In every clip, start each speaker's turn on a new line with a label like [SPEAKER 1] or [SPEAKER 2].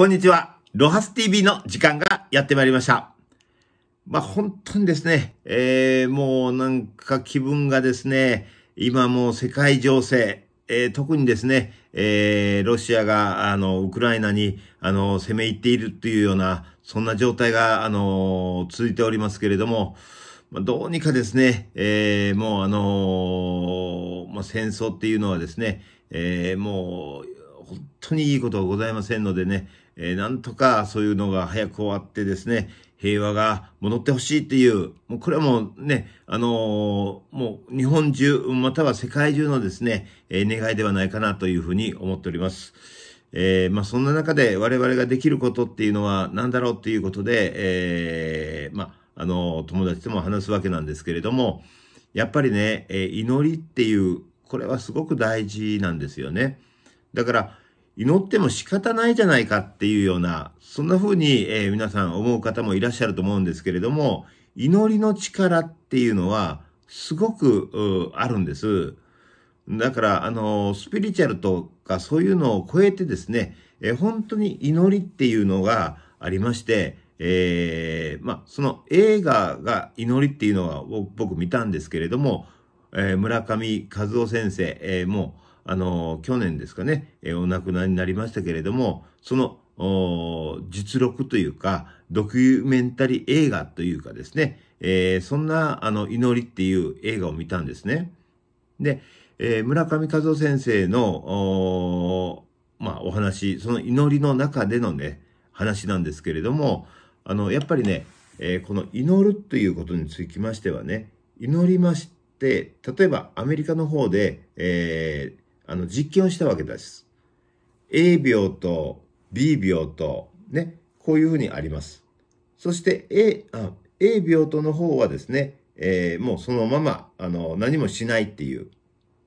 [SPEAKER 1] こんにちは。ロハス TV の時間がやってまいりました。まあ本当にですね、えー、もうなんか気分がですね、今もう世界情勢、えー、特にですね、えー、ロシアが、あの、ウクライナに、あの、攻め入っているというような、そんな状態が、あの、続いておりますけれども、まあ、どうにかですね、えー、もうあのまあ、戦争っていうのはですね、えもう、本当にいいことはございませんのでね、えー、なんとかそういうのが早く終わってですね、平和が戻ってほしいっていう、もうこれはもうね、あのー、もう日本中、または世界中のですね、えー、願いではないかなというふうに思っております。えー、まあそんな中で我々ができることっていうのは何だろうっていうことで、えー、まあ、あの、友達とも話すわけなんですけれども、やっぱりね、え祈りっていう、これはすごく大事なんですよね。だから、祈っても仕方ないじゃないかっていうような、そんな風に、えー、皆さん思う方もいらっしゃると思うんですけれども、祈りの力っていうのはすごくあるんです。だから、あの、スピリチュアルとかそういうのを超えてですね、えー、本当に祈りっていうのがありまして、えー、まあ、その映画が祈りっていうのは僕見たんですけれども、えー、村上和夫先生、えー、もう、あの、去年ですかね、えお亡くなりになりましたけれども、その、実録というか、ドキュメンタリー映画というかですね、えー、そんな、あの、祈りっていう映画を見たんですね。で、えー、村上和夫先生の、まあ、お話、その祈りの中でのね、話なんですけれども、あの、やっぱりね、えー、この祈るということにつきましてはね、祈りまして、例えばアメリカの方で、えあの、実験をしたわけです。A 病と B 病と、ね、こういうふうにあります。そして A、あ A 病との方はですね、えー、もうそのまま、あの、何もしないっていう。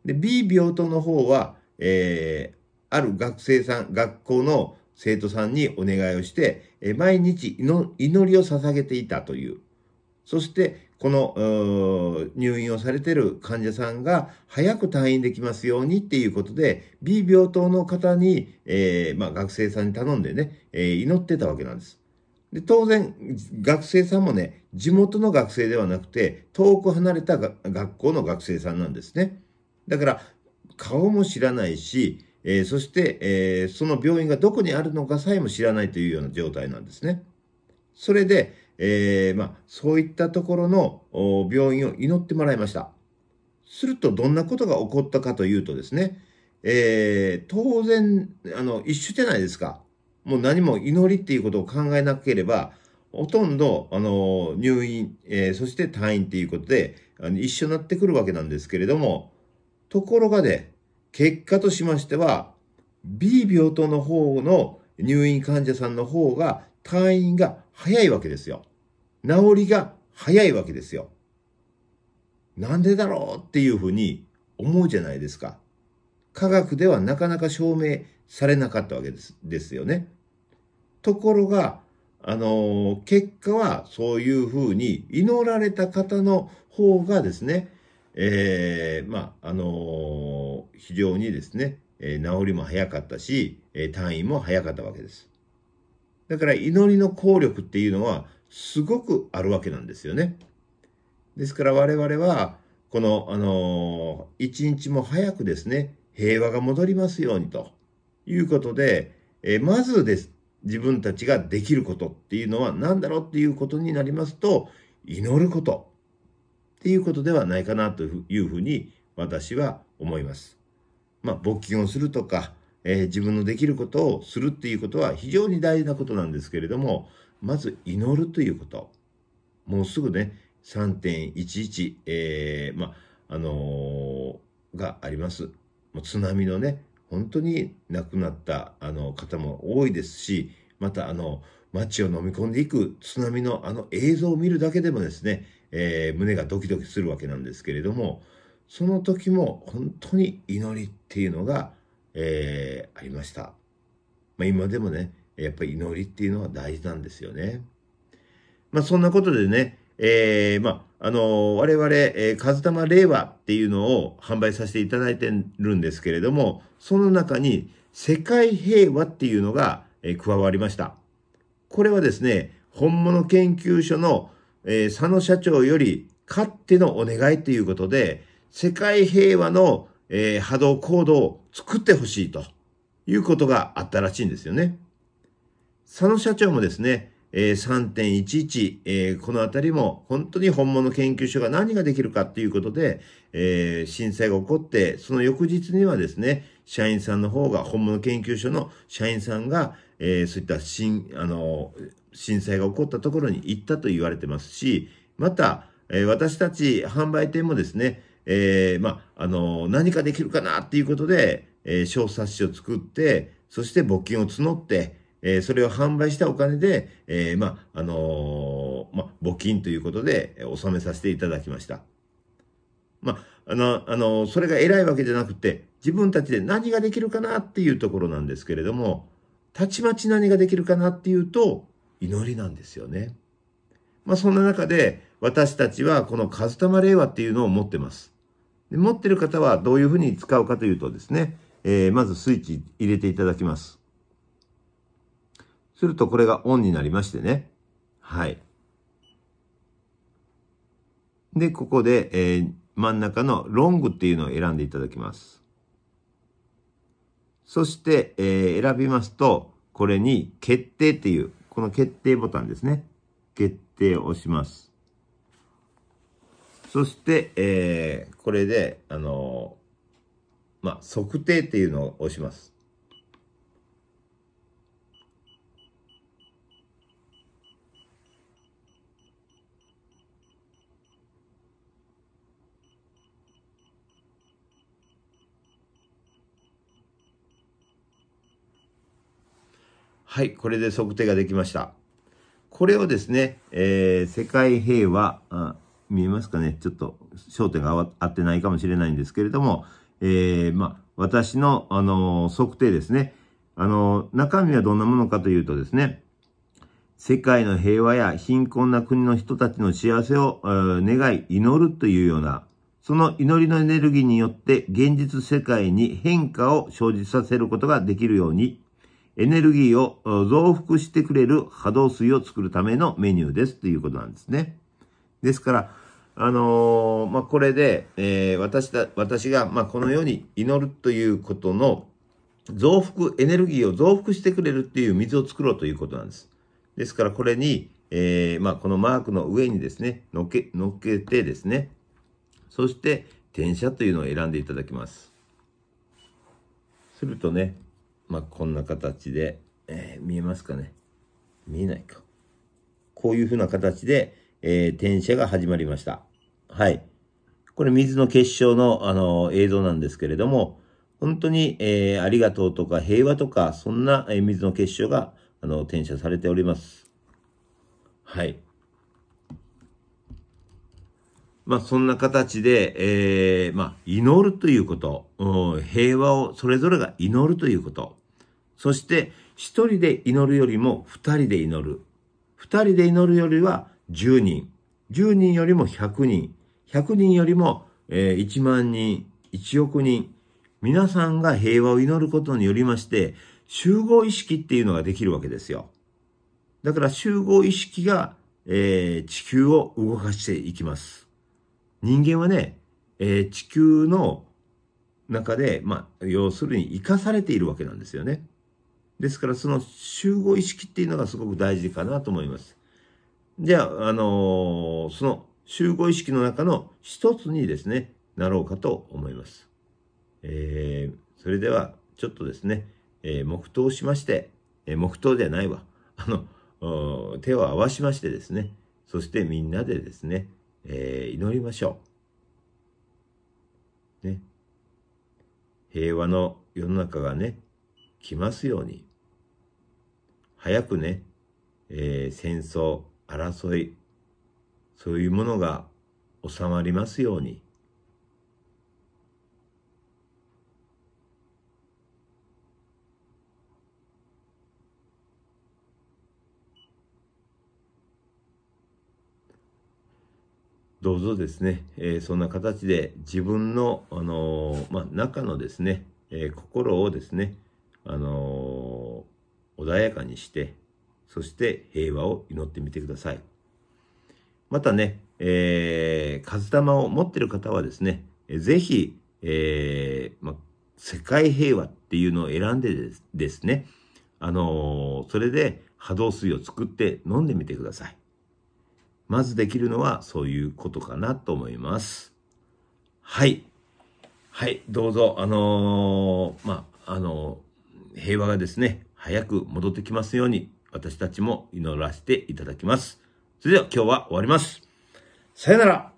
[SPEAKER 1] で、B 病棟の方は、えー、ある学生さん、学校の生徒さんにお願いをして、えー、毎日祈りを捧げていたという。そして、この入院をされている患者さんが早く退院できますようにっていうことで、B 病棟の方に、えー、まあ、学生さんに頼んでね、えー、祈ってたわけなんです。で当然、学生さんもね、地元の学生ではなくて、遠く離れた学校の学生さんなんですね。だから、顔も知らないし、えー、そして、えその病院がどこにあるのかさえも知らないというような状態なんですね。それで、えー、まあ、そういったところの病院を祈ってもらいました。すると、どんなことが起こったかというとですね、えー、当然、あの、一緒じゃないですか。もう何も祈りっていうことを考えなければ、ほとんど、あの、入院、えー、そして退院っていうことで、あの一緒になってくるわけなんですけれども、ところがね、結果としましては、B 病棟の方の入院患者さんの方が退院が早いわけですよ。治りが早いわけですよ。なんでだろうっていうふうに思うじゃないですか。科学ではなかなか証明されなかったわけですですよね。ところが、あの、結果はそういうふうに祈られた方の方がですね、えー、まあ、あの非常にですね、え治りも早かったし、え退院も早かったわけです。だから祈りの効力っていうのはすごくあるわけなんですよね。ですから我々は、この、あのー、一日も早くですね、平和が戻りますようにということで、えー、まずです、自分たちができることっていうのは何だろうっていうことになりますと、祈ることっていうことではないかなというふうに私は思います。まあ、募金をするとか、えー、自分のできることをするっていうことは非常に大事なことなんですけれども、まず祈るということ。もうすぐね、3.11、えー、ま、あのー、があります。もう津波のね、本当に亡くなったあの方も多いですし、またあの、街を飲み込んでいく津波のあの映像を見るだけでもですね、えー、胸がドキドキするわけなんですけれども、その時も本当に祈りっていうのがえー、ありました。まあ、今でもね、やっぱり祈りっていうのは大事なんですよね。まあ、そんなことでね、えー、まあ、あの我々、えー、カズタマ令和っていうのを販売させていただいてるんですけれども、その中に世界平和っていうのが、えー、加わりました。これはですね、本物研究所の、えー、佐野社長より勝手のお願いということで、世界平和のえー、波動行動を作ってほしいということがあったらしいんですよね。佐野社長もですね、え3.11、えー、このあたりも本当に本物研究所が何ができるかということで、えー、震災が起こって、その翌日にはですね、社員さんの方が、本物研究所の社員さんが、えー、そういったあの、震災が起こったところに行ったと言われてますし、また、え私たち販売店もですね、えー、まあ、あの、何かできるかなっていうことで、えー、小冊子を作って、そして募金を募って、えー、それを販売したお金で、えー、まあ、あのー、まあ、募金ということで、えー、納めさせていただきました。まあ、あの、あの、それが偉いわけじゃなくて、自分たちで何ができるかなっていうところなんですけれども、たちまち何ができるかなっていうと、祈りなんですよね。まあ、そんな中で、私たちはこのカズタマ令和っていうのを持ってます。で持ってる方はどういうふうに使うかというとですね、えー、まずスイッチ入れていただきます。するとこれがオンになりましてね。はい。で、ここで、えー、真ん中のロングっていうのを選んでいただきます。そして、えー、選びますと、これに決定っていう、この決定ボタンですね。決定を押します。そして、えー、これで、あのー、まあ、測定っていうのを押します。はい、これで測定ができました。これをですね、えー、世界平和、うん見えますかねちょっと焦点が合ってないかもしれないんですけれども、えー、まあ、私の、あの測定ですね。あの中身はどんなものかというとですね、世界の平和や貧困な国の人たちの幸せを、願い、祈るというような、その祈りのエネルギーによって現実世界に変化を生じさせることができるように、エネルギーを増幅してくれる波動水を作るためのメニューですということなんですね。ですから、あのー、まあ、これで、えー、私だ、私が、まあ、このように祈るということの増幅、エネルギーを増幅してくれるっていう水を作ろうということなんです。ですから、これに、えー、まあ、このマークの上にですね、のっけ、乗っけてですね、そして、転写というのを選んでいただきます。するとね、まあ、こんな形で、えー、見えますかね見えないか。こういうふうな形で、えー、転写が始まりました。はい。これ水の結晶の、あの映像なんですけれども、本当に、えー、ありがとうとか平和とか、そんな、えー、水の結晶が、あの、転写されております。はい。まあ、そんな形で、えー、まあ、祈るということ、うん、平和をそれぞれが祈るということ、そして、一人で祈るよりも二人で祈る。二人で祈るよりは、10人、10人よりも100人、100人よりも、1万人、1億人、皆さんが平和を祈ることによりまして、集合意識っていうのができるわけですよ。だから集合意識が、えー、地球を動かしていきます。人間はね、えー、地球の中で、まあ、要するに生かされているわけなんですよね。ですからその集合意識っていうのがすごく大事かなと思います。じゃあ、あのー、その集合意識の中の一つにですね、なろうかと思います。えー、それでは、ちょっとですね、えー、黙祷しまして、え黙祷じゃないわ。あの、手を合わしましてですね、そしてみんなでですね、え祈りましょう。ね。平和の世の中がね、来ますように。早くね、え戦争、争い、そういうものが収まりますように。どうぞですね、えー、そんな形で自分の、あのー、まあ、中のですね、えー、心をですね、あの穏やかにして、そして平和を祈ってみてください。またね、えー、数玉を持ってる方はですね、ぜひ、えー、ま、世界平和っていうのを選んでですね、あのー、それで波動水を作って飲んでみてください。まずできるのはそういうことかなと思います。はい。はい、どうぞ、あのー、まあ、あのー、平和がですね、早く戻ってきますように私たちも祈らせていただきます。それでは今日は終わります。さよなら